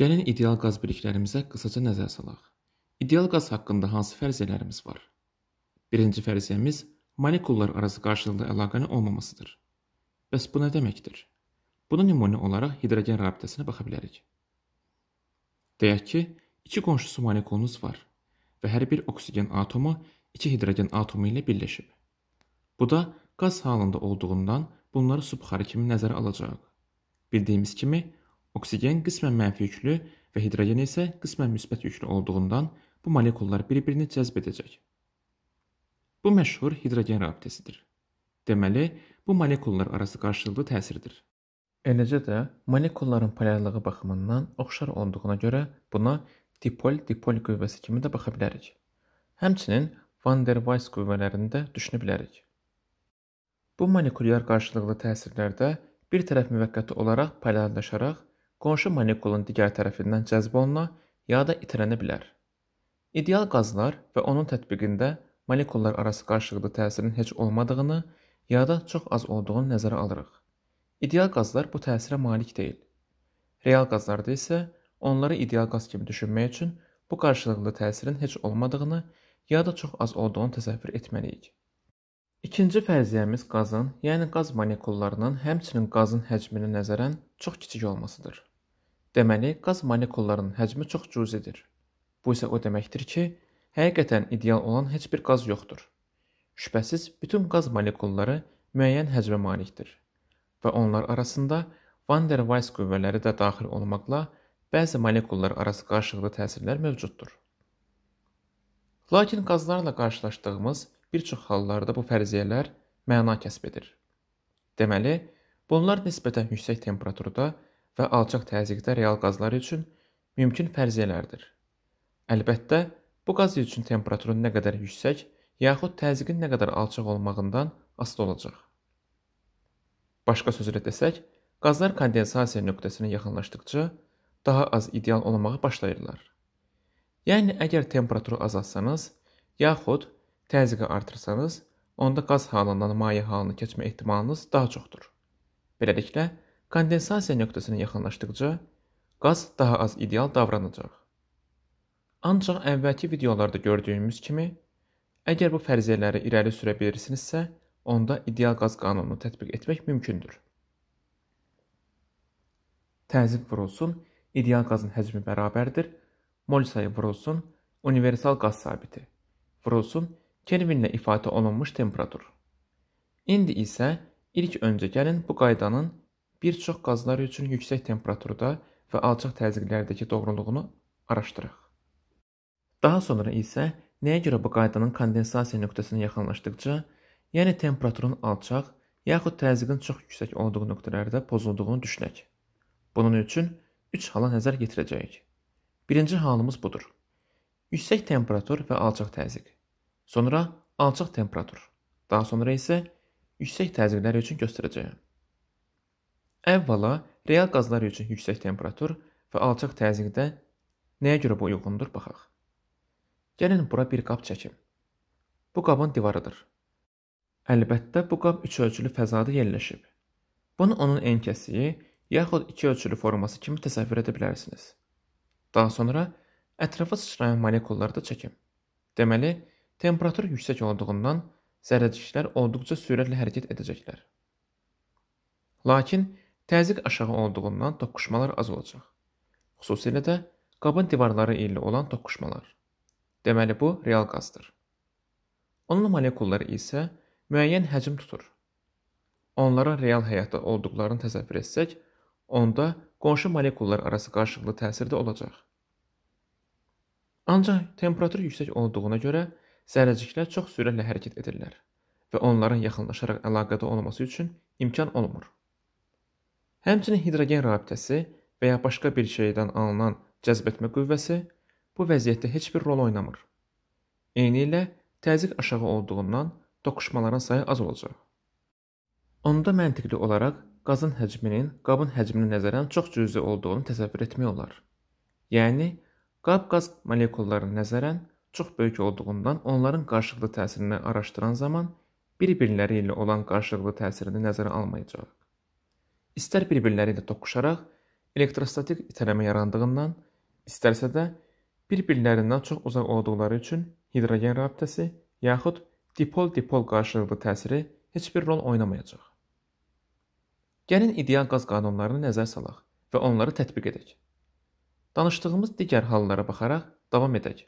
Gəlin ideal qaz biliklərimizə qısaca nəzər salaq. İdeal qaz haqqında hansı fərziyyələrimiz var? Birinci fərziyyəmiz molekullar arası qarşılıqlı əlaqənin olmamasıdır. Bəs bu nə deməkdir? Buna nümunə olaraq hidrogen rabitəsinə baxa bilərik. Deyək ki, iki qonşusu molekulunuz var və hər bir oksigen atomu iki hidrogen atomu ilə birləşib. Bu da qaz halında olduğundan bunları subxarı kimi nəzərə alacağıq. Bildiyimiz kimi, Oksigen qismən mənfi yüklü və hidrogen isə qismən müsbət yüklü olduğundan bu molekullar bir-birini cəzb edəcək. Bu məşhur hidrogen rabitəsidir. Deməli, bu molekullar arası qarşılıqlı təsirdir. Eləcə də molekulların polyarlığı baxımından oxşar olduğuna görə buna dipol-dipol qüvvəsi kimi də baxa bilərik. Həmçinin Van der Waals qüvvələrini də düşünə bilərik. Bu molekulyar qarşılıqlı təsirlərdə bir tərəf müvəqqəti olaraq polyarlaşaraq qonşu molekulun digər tərəfindən cəzb oluna ya da itilənə bilər. İdeal qazlar və onun tətbiqində molekullar arası qarşılıqlı təsirin heç olmadığını ya da çox az olduğunu nəzərə alırıq. İdeal qazlar bu təsirə malik deyil. Real qazlarda isə onları ideal qaz kimi düşünmək üçün bu qarşılıqlı təsirin heç olmadığını ya da çox az olduğunu təsəvvür etməliyik. İkinci fərziyyəmiz qazın, yəni qaz molekullarının, həmçinin qazın həcmini nəzərən çox kiçik olmasıdır. Deməli, qaz molekullarının həcmi çox cüzidir. Bu isə o deməkdir ki, həqiqətən ideal olan heç bir qaz yoxdur. Şübhəsiz, bütün qaz molekulları müəyyən həcmə malikdir və onlar arasında Van der Waals qüvvələri də daxil olmaqla bəzi molekullar arası qarşılıqlı təsirlər mövcuddur. Lakin qazlarla qarşılaşdığımız bir çox hallarda bu fərziyyələr məna kəsb edir. Deməli, bunlar nisbətən yüksək temperaturda və alçaq təzyiqdə real qazlar üçün mümkün fərziyyələrdir. Əlbəttə, bu qaz üçün temperaturun nə qədər yüksək, yaxud təzyiqin nə qədər alçaq olmağından asılı olacaq. Başqa sözlə desək, qazlar kondensasiya nöqtəsinə yaxınlaşdıqca daha az ideal olmağa başlayırlar. Yəni əgər temperaturu azaltsanız, yaxud təzyiqi artırsanız, onda qaz halından maye halına keçmə ehtimalınız daha çoxdur. Beləliklə, Kondensasiya nöqtəsinə yaxınlaşdıqca qaz daha az ideal davranacaq. Ancaq əvvəlki videolarda gördüyümüz kimi, əgər bu fərziyyələri irəli sürə bilirsinizsə, onda ideal qaz qanununu tətbiq etmək mümkündür. Təzyiq vurulsun, ideal qazın həcmi bərabərdir. Mol sayı vurulsun, universal qaz sabiti. Vurulsun, kelvinlə ifadə olunmuş temperatur. İndi isə ilk öncə gəlin bu qaydanın bir çox qazlar üçün yüksək temperaturda və alçaq təzyiqlərdəki doğruluğunu araşdıraq. Daha sonra isə nəyə görə bu qaydanın kondensasiya nöqtəsinə yaxınlaşdıqca, yəni temperaturun alçaq yaxud təzyiqin çox yüksək olduğu nöqtələrdə pozulduğunu düşünək. Bunun üçün 3 üç hala nəzər yetirəcəyik. Birinci halımız budur. Yüksək temperatur və alçaq təzyiq. Sonra alçaq temperatur. Daha sonra isə yüksək təzyiqlər üçün göstərəcəyəm. Əvvəla, real qazlar üçün yüksək temperatur və alçaq təzyiqdə nəyə görə bu uyğundur baxaq. Gəlin bura bir qab çəkim. Bu qabın divarıdır. Əlbəttə bu qab üç ölçülü fəzada yerləşib. Bunu onun en kəsiyi yaxud iki ölçülü forması kimi təsəvvür edə bilərsiniz. Daha sonra ətrafa sıçrayan molekulları da çəkim. Deməli, temperatur yüksək olduğundan zərrəciklər olduqca sürətlə hərəkət edəcəklər. Lakin Təzyiq aşağı olduğundan toqquşmalar az olacaq. Xüsusilə də qabın divarları ilə olan toqquşmalar. Deməli bu real qazdır. Onun molekulları isə müəyyən həcm tutur. Onların real həyatda olduqlarını təsəvvür etsək, onda qonşu molekullar arası qarşılıqlı təsir də olacaq. Ancaq temperatur yüksək olduğuna görə zərrəciklər çox sürətlə hərəkət edirlər və onların yaxınlaşaraq əlaqədə olması üçün imkan olmur. Həmçinin hidrogen rabitəsi və ya başqa bir şeydən alınan cəzbetmə qüvvəsi bu vəziyyətdə heç bir rol oynamır. Eynilə təzyiq aşağı olduğundan toqquşmaların sayı az olacaq. Onda məntiqli olaraq qazın həcminin qabın həcminə nəzərən çox cüzi olduğunu təsəvvür etmək olar. Yəni qab qaz molekullarına nəzərən çox böyük olduğundan onların qarşılıqlı təsirini araşdıran zaman bir-birləri ilə olan qarşılıqlı təsirini nəzərə almayacaq istər bir-birləri ilə toqquşaraq elektrostatik itələmə yarandığından, istərsə də bir-birlərindən çox uzaq olduqları üçün hidrogen rabitəsi yaxud dipol-dipol qarşılıqlı təsiri heç bir rol oynamayacaq. Gəlin ideal qaz qanunlarını nəzər salaq və onları tətbiq edək. Danışdığımız digər hallara baxaraq davam edək.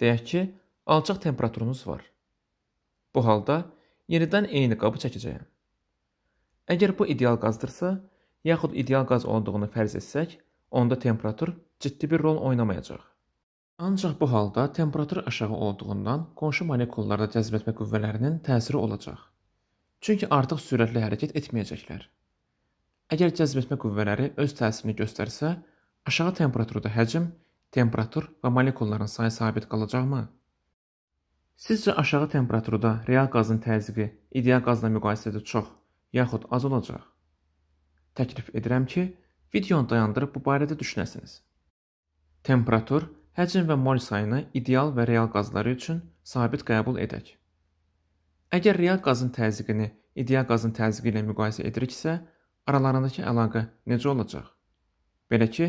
Deyək ki, alçaq temperaturumuz var. Bu halda yenidən eyni qabı çəkəcəyəm. Əgər bu ideal qazdırsa, yaxud ideal qaz olduğunu fərz etsək, onda temperatur ciddi bir rol oynamayacaq. Ancaq bu halda temperatur aşağı olduğundan qonşu molekullarda cəzbetmə qüvvələrinin təsiri olacaq. Çünki artıq sürətli hərəkət etməyəcəklər. Əgər cəzbetmə qüvvələri öz təsirini göstərsə, aşağı temperaturda həcm, temperatur və molekulların sayı sabit qalacaqmı? Sizcə aşağı temperaturda real qazın təzyiqi ideal qazla müqayisədə çox yaxud az olacaq. Təklif edirəm ki, videonu dayandırıb bu barədə düşünəsiniz. Temperatur, həcm və mol sayını ideal və real qazları üçün sabit qəbul edək. Əgər real qazın təzyiqini ideal qazın təzyiqi ilə müqayisə ediriksə, aralarındakı əlaqə necə olacaq? Belə ki,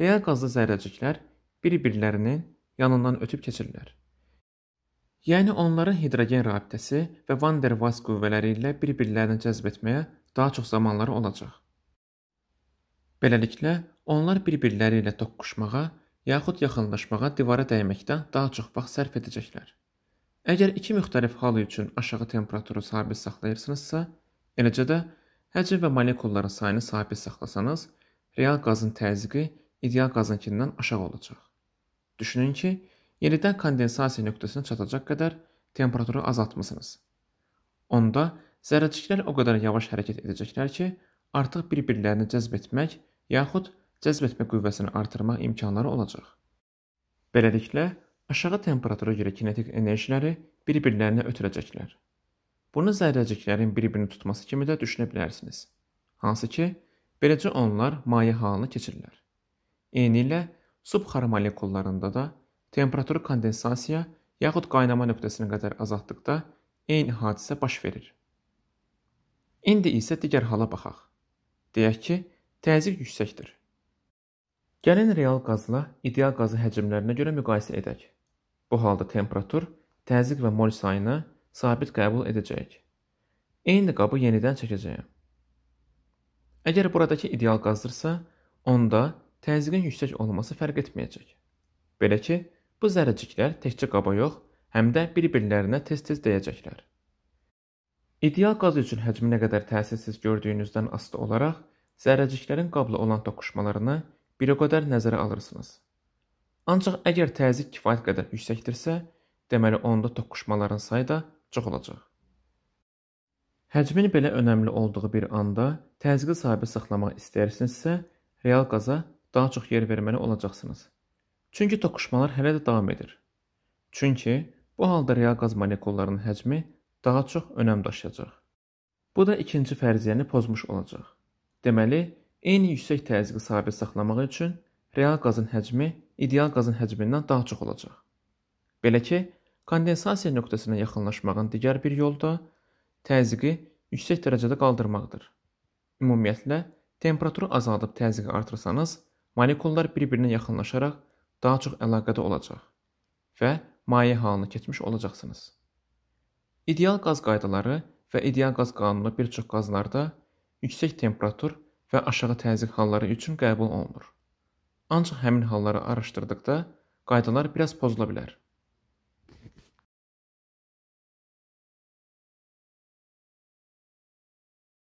real qazlı zərrəciklər bir-birlərinin yanından ötüb keçirlər. Yəni onların hidrogen rabitəsi və Van der Waals qüvvələri ilə bir-birlərini cəzb etməyə daha çox zamanları olacaq. Beləliklə, onlar bir-birləri ilə toqquşmağa, yaxud yaxınlaşmağa divara dəyməkdən daha çox vaxt sərf edəcəklər. Əgər iki müxtəlif hal üçün aşağı temperaturu sabit saxlayırsınızsa, eləcə də həcm və molekulların sayını sabit saxlasanız, real qazın təzyiqi ideal qazınkindən aşağı olacaq. Düşünün ki, yenidən kondensasiya nöqtəsinə çatacaq qədər temperaturu azaltmısınız. Onda zərrəciklər o qədər yavaş hərəkət edəcəklər ki, artıq bir-birlərini cəzb etmək yaxud cəzb etmə qüvvəsini artırmaq imkanları olacaq. Beləliklə, aşağı temperatura görə kinetik enerjiləri bir-birlərinə ötürəcəklər. Bunu zərrəciklərin bir-birini tutması kimi də düşünə bilərsiniz. Hansı ki, beləcə onlar maye halına keçirlər. Eynilə, subxarmolikullarında da Temperatur kondensasiya yaxud qaynama nöqtəsinə qədər azaltdıqda eyni hadisə baş verir. İndi isə digər hala baxaq. Deyək ki, təzyiq yüksəkdir. Gəlin real qazla ideal qazı həcmlərinə görə müqayisə edək. Bu halda temperatur, təzyiq və mol sayını sabit qəbul edəcəyik. Eyni qabı yenidən çəkəcəyəm. Əgər buradakı ideal qazdırsa, onda təzyiqin yüksək olması fərq etməyəcək. Belə ki, Bu zərrəciklər təkcə qaba yox, həm də bir-birlərinə tez-tez dəyəcəklər. İdeal qaz üçün həcmi nə qədər təsirsiz gördüyünüzdən asılı olaraq zərrəciklərin qabla olan toqquşmalarını bir o qədər nəzərə alırsınız. Ancaq əgər təzyiq kifayət qədər yüksəkdirsə, deməli onda toqquşmaların sayı da çox olacaq. Həcmin belə önəmli olduğu bir anda təzyiqi sabit saxlamaq istəyirsinizsə, real qaza daha çox yer verməli olacaqsınız. Çünki toqquşmalar hələ də davam edir. Çünki bu halda real qaz molekullarının həcmi daha çox önəm daşıyacaq. Bu da ikinci fərziyyəni pozmuş olacaq. Deməli, eyni yüksək təzyiqi sabit saxlamaq üçün real qazın həcmi ideal qazın həcmindən daha çox olacaq. Belə ki, kondensasiya nöqtəsinə yaxınlaşmağın digər bir yolu da təzyiqi yüksək dərəcədə qaldırmaqdır. Ümumiyyətlə, temperaturu azaldıb təzyiqi artırsanız, molekullar bir-birinə yaxınlaşaraq daha çox əlaqədə olacaq və maye halına keçmiş olacaqsınız. İdeal qaz qaydaları və ideal qaz qanunu bir çox qazlarda yüksək temperatur və aşağı təzyiq halları üçün qəbul olunur. Ancaq həmin halları araşdırdıqda qaydalar biraz pozula bilər.